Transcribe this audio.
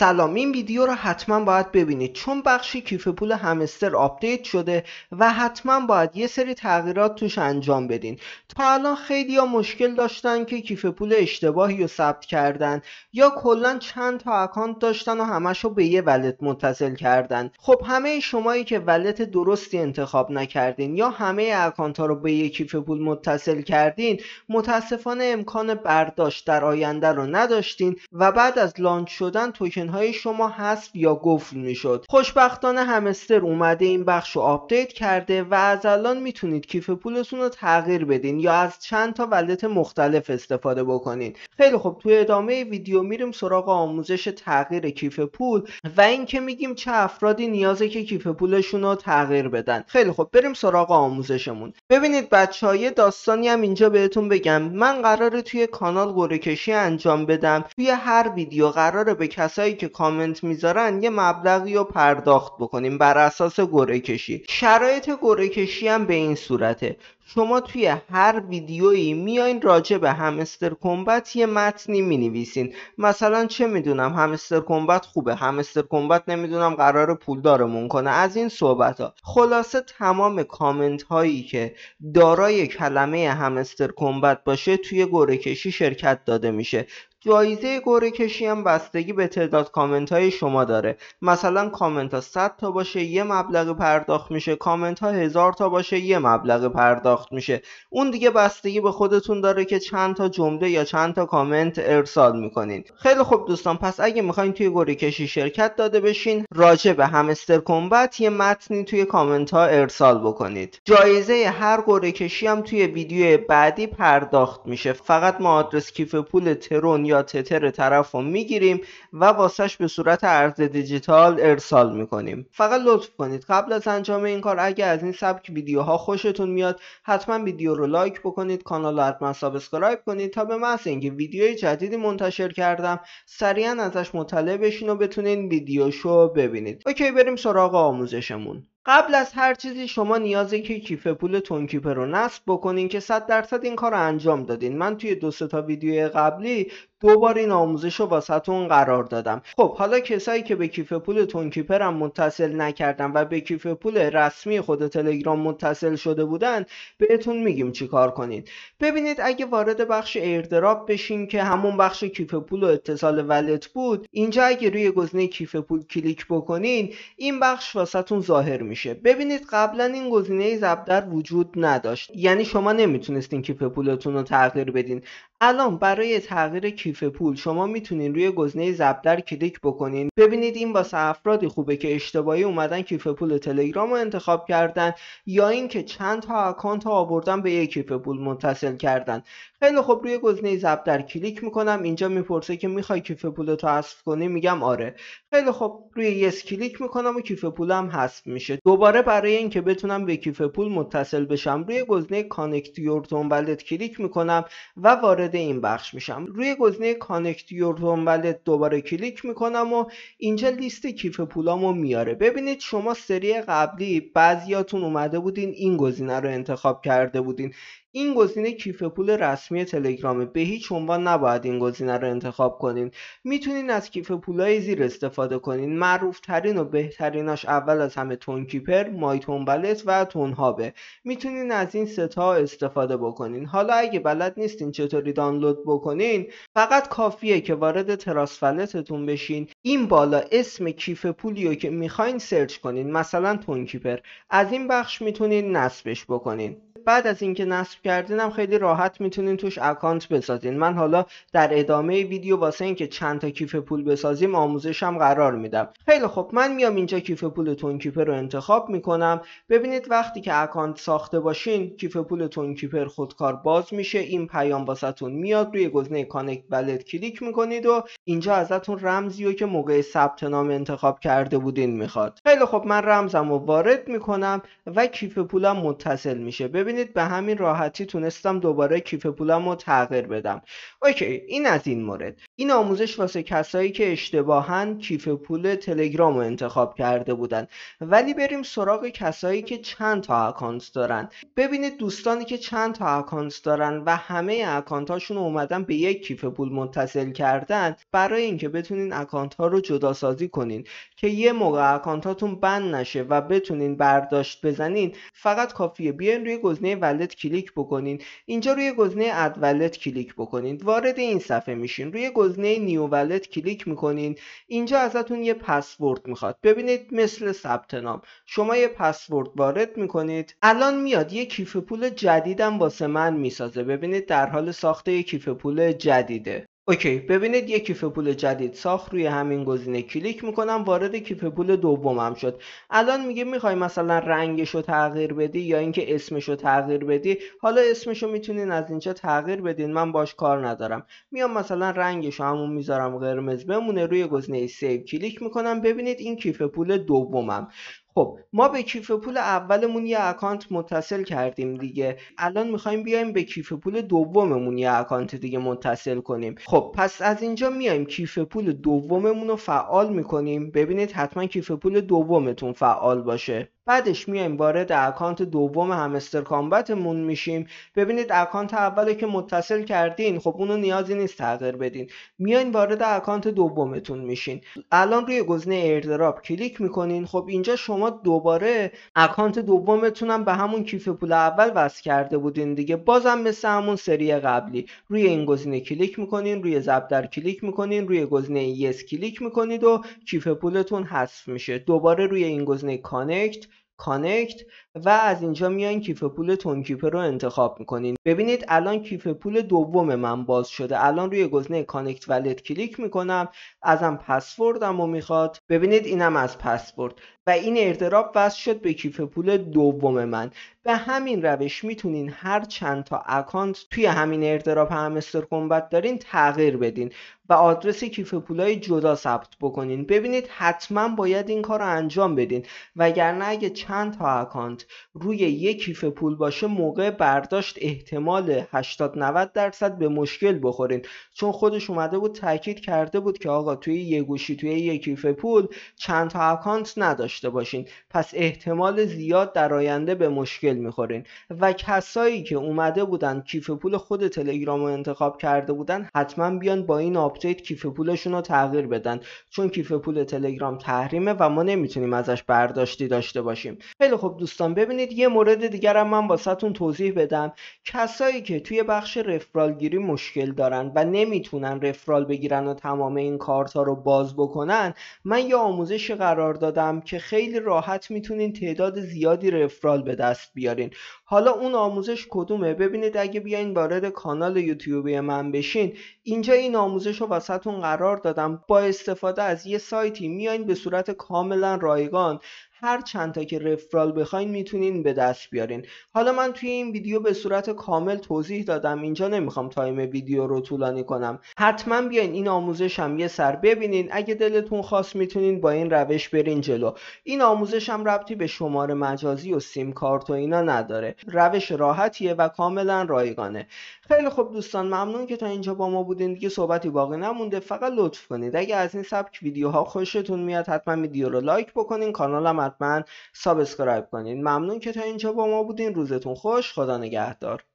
سلام این ویدیو رو حتما باید ببینید چون بخشی کیف پول همستر آپدیت شده و حتما باید یه سری تغییرات توش انجام بدین تا الان خیلی ها مشکل داشتن که کیف پول اشتباهی رو ثبت کردن یا کلا چند تا اکانت داشتن و همش رو به یه ولت متصل کردن خب همه شمایی که ولت درستی انتخاب نکردین یا همه اکانت ها رو به یه کیف پول متصل کردین متاسفانه امکان برداشت در آینده رو نداشتین و بعد از لانچ شدن توکن های شما حذف یا گفت میشد خوشبختانه همستر اومده این بخش رو آپدیت کرده و از الان میتونید کیف پولتون رو تغییر بدین یا از چند تا ولت مختلف استفاده بکنین خیلی خب توی ادامه ویدیو میریم سراغ آموزش تغییر کیف پول و اینکه میگیم چه افرادی نیازه که کیف پولشون رو تغییر بدن خیلی خب بریم سراغ آموزشمون ببینید بچه های داستانی هم اینجا بهتون بگم من قراره توی کانال قرعه کشی انجام بدم توی هر ویدیو قراره به کسایی که کامنت میذارن یه مبلغی رو پرداخت بکنیم بر اساس گره کشی شرایط گره کشی هم به این صورته شما توی هر ویدیویی میاین راجع به همستر کمبت یه متنی مینویسین مثلا چه میدونم همستر کمبت خوبه همستر کمبت نمیدونم قرار پول دارمون کنه از این صحبت ها خلاصه تمام کامنت هایی که دارای کلمه همستر کمبت باشه توی گره کشی شرکت داده میشه جایزه گوره کشی هم بستگی به تعداد کامنت های شما داره مثلا کامنت ها 100 تا باشه یه مبلغ پرداخت میشه کامنت ها هزار تا باشه یه مبلغ پرداخت میشه اون دیگه بستگی به خودتون داره که چند تا جمله یا چند تا کامنت ارسال میکنین خیلی خوب دوستان پس اگه میخواین توی گوره شرکت داده بشین راجع به همستر کمبت یه متنی توی کامنت ها ارسال بکنید جایزه هر گوره کشی هم توی ویدیو بعدی پرداخت میشه فقط ما آدرس کیف پول ترون یا تتر طرف رو میگیریم و واسهش به صورت ارز دیجیتال ارسال میکنیم فقط لطف کنید قبل از انجام این کار اگه از این سبک ویدیوها خوشتون میاد حتما ویدیو رو لایک بکنید کانال رو حتما سابسکرایب کنید تا به محض اینکه ویدیوی جدیدی منتشر کردم سریعا ازش مطلع بشین و بتونین ویدیوشو ببینید اوکی بریم سراغ آموزشمون قبل از هر چیزی شما نیازه که کیف پول تونکیپه رو نصب بکنین که 100 درصد این کار رو انجام دادین من توی دو تا ویدیو قبلی دوبار این آموزش رو واسهتون قرار دادم خب حالا کسایی که به کیف پول تونکیپر هم متصل نکردن و به کیف پول رسمی خود تلگرام متصل شده بودن بهتون میگیم چیکار کنید ببینید اگه وارد بخش ایردراپ بشین که همون بخش کیف پول و اتصال ولت بود اینجا اگه روی گزینه کیف پول کلیک بکنین این بخش واسهتون ظاهر میشه ببینید قبلا این گزینه زبدر وجود نداشت یعنی شما نمیتونستین کیف پولتون رو تغییر بدین الان برای تغییر کیف پول شما میتونین روی گزینه زبدر کلیک بکنین ببینید این واسه افرادی خوبه که اشتباهی اومدن کیف پول تلگرام رو انتخاب کردن یا اینکه چند تا اکانت رو آوردن به یک کیف پول متصل کردن خیلی خب روی گزینه زبدر کلیک میکنم اینجا میپرسه که میخوای کیف پول رو حذف کنی میگم آره خیلی خب روی یس کلیک میکنم و کیف پولم حذف میشه دوباره برای اینکه بتونم به کیف پول متصل بشم روی گزینه کانکت یور کلیک میکنم و وارد وارد این بخش میشم روی گزینه کانکت یور دوباره کلیک میکنم و اینجا لیست کیف پولامو میاره ببینید شما سری قبلی بعضیاتون اومده بودین این گزینه رو انتخاب کرده بودین این گزینه کیف پول رسمی تلگرامه به هیچ عنوان نباید این گزینه رو انتخاب کنین میتونین از کیف های زیر استفاده کنین معروف ترین و بهتریناش اول از همه تون کیپر مای تون و تون هابه میتونین از این ستا استفاده بکنین حالا اگه بلد نیستین چطوری دانلود بکنین فقط کافیه که وارد تراسفلتتون بشین این بالا اسم کیف رو که میخواین سرچ کنین مثلا تون کیپر از این بخش میتونین نصبش بکنین بعد از اینکه نصب کردین هم خیلی راحت میتونین توش اکانت بسازین من حالا در ادامه ویدیو واسه اینکه چند تا کیف پول بسازیم آموزشم قرار میدم خیلی خب من میام اینجا کیف پول کیپر رو انتخاب میکنم ببینید وقتی که اکانت ساخته باشین کیف پول کیپر خودکار باز میشه این پیام واسهتون میاد روی گزینه کانکت ولت کلیک میکنید و اینجا ازتون رمزی رو که موقع ثبت نام انتخاب کرده بودین میخواد خیلی خب من رمزم وارد میکنم و کیف پولم متصل میشه ببین ببینید به همین راحتی تونستم دوباره کیف پولم رو تغییر بدم اوکی این از این مورد این آموزش واسه کسایی که اشتباها کیف پول تلگرام رو انتخاب کرده بودن ولی بریم سراغ کسایی که چند تا اکانت دارن ببینید دوستانی که چند تا اکانت دارن و همه اکانت هاشون اومدن به یک کیف پول متصل کردن برای اینکه بتونین اکانت ها رو جدا سازی کنین که یه موقع اکانت هاتون بند نشه و بتونین برداشت بزنین فقط کافیه بیان روی گزینه ولت کلیک بکنین اینجا روی گزینه اد ولت کلیک بکنین وارد این صفحه میشین روی گزینه نیو ولت کلیک میکنین اینجا ازتون یه پسورد میخواد ببینید مثل ثبت نام شما یه پسورد وارد میکنید الان میاد یه کیف پول جدیدم واسه من میسازه ببینید در حال ساخته یه کیف پول جدیده اوکی ببینید یک کیف پول جدید ساخت روی همین گزینه کلیک میکنم وارد کیف پول دومم شد الان میگه میخوای مثلا رنگش رو تغییر بدی یا اینکه اسمش رو تغییر بدی حالا اسمش رو میتونین از اینجا تغییر بدین من باش کار ندارم میام مثلا رنگش رو همون میذارم قرمز بمونه روی گزینه سیو کلیک میکنم ببینید این کیف پول دومم خب ما به کیف پول اولمون یه اکانت متصل کردیم دیگه الان میخوایم بیایم به کیف پول دوممون یه اکانت دیگه متصل کنیم خب پس از اینجا میایم کیف پول دوممون رو فعال میکنیم ببینید حتما کیف پول دومتون فعال باشه بعدش میایم وارد اکانت دوم همستر کامبتمون میشیم ببینید اکانت اولی که متصل کردین خب اونو نیازی نیست تغییر بدین میایین وارد اکانت دومتون میشین الان روی گزینه ایردراب کلیک میکنین خب اینجا شما دوباره اکانت دومتون هم به همون کیف پول اول وصل کرده بودین دیگه بازم مثل همون سری قبلی روی این گزینه کلیک میکنین روی زبدر کلیک میکنین روی گزینه یس کلیک میکنید و کیف پولتون حذف میشه دوباره روی این گزینه کانکت کانکت و از اینجا میایین کیف پول تونکیپه رو انتخاب میکنین ببینید الان کیف پول دوم من باز شده الان روی گزینه کانکت ولت کلیک میکنم ازم پسوردم رو میخواد ببینید اینم از پسورد و این ارتراب وصل شد به کیف پول دوم من به همین روش میتونین هر چند تا اکانت توی همین ارتراب همستر کنبت دارین تغییر بدین و آدرس کیف پولای جدا ثبت بکنین ببینید حتما باید این کار رو انجام بدین وگرنه اگه چند تا اکانت روی یک کیف پول باشه موقع برداشت احتمال 80 90 درصد به مشکل بخورین چون خودش اومده بود تاکید کرده بود که آقا توی یه گوشی توی یک کیف پول چند تا اکانت نداشته باشین پس احتمال زیاد در آینده به مشکل میخورین و کسایی که اومده بودن کیف پول خود تلگرام رو انتخاب کرده بودن حتما بیان با این آپدیت کیف پولشون رو تغییر بدن چون کیف پول تلگرام تحریمه و ما نمیتونیم ازش برداشتی داشته باشیم خیلی خب دوستان ببینید یه مورد دیگرم من واسهتون توضیح بدم کسایی که توی بخش رفرال گیری مشکل دارن و نمیتونن رفرال بگیرن و تمام این کارتا رو باز بکنن من یه آموزش قرار دادم که خیلی راحت میتونین تعداد زیادی رفرال به دست بیارین حالا اون آموزش کدومه ببینید اگه بیاین وارد کانال یوتیوبی من بشین اینجا این آموزش رو واسهتون قرار دادم با استفاده از یه سایتی میاین به صورت کاملا رایگان هر چند تا که رفرال بخواین میتونین به دست بیارین حالا من توی این ویدیو به صورت کامل توضیح دادم اینجا نمیخوام تایم ویدیو رو طولانی کنم حتما بیاین این آموزش یه سر ببینین اگه دلتون خواست میتونین با این روش برین جلو این آموزش هم ربطی به شماره مجازی و سیم کارت و اینا نداره روش راحتیه و کاملا رایگانه خیلی خوب دوستان ممنون که تا اینجا با ما بودین دیگه صحبتی باقی نمونده فقط لطف کنید اگه از این سبک ویدیوها خوشتون میاد حتما ویدیو رو لایک بکنین کانالم حتما سابسکرایب کنید ممنون که تا اینجا با ما بودین روزتون خوش خدا نگهدار